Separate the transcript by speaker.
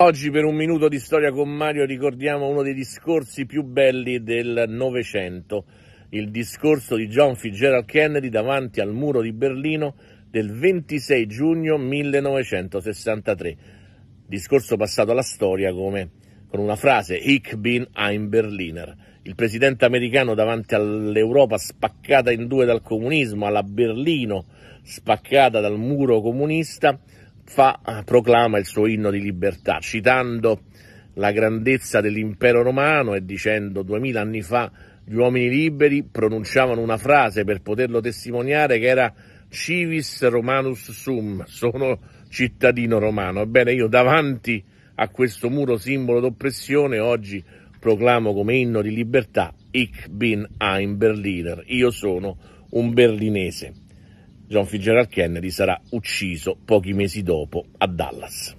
Speaker 1: Oggi per un minuto di storia con Mario ricordiamo uno dei discorsi più belli del Novecento, il discorso di John Fitzgerald Kennedy davanti al muro di Berlino del 26 giugno 1963, discorso passato alla storia come con una frase Ich bin ein Berliner. Il presidente americano davanti all'Europa spaccata in due dal comunismo, alla Berlino spaccata dal muro comunista, fa, eh, proclama il suo inno di libertà, citando la grandezza dell'impero romano e dicendo duemila anni fa gli uomini liberi pronunciavano una frase per poterlo testimoniare che era civis romanus sum, sono cittadino romano. Ebbene, io davanti a questo muro simbolo d'oppressione oggi proclamo come inno di libertà Ich bin ein Berliner, io sono un berlinese. John Fitzgerald Kennedy sarà ucciso pochi mesi dopo a Dallas.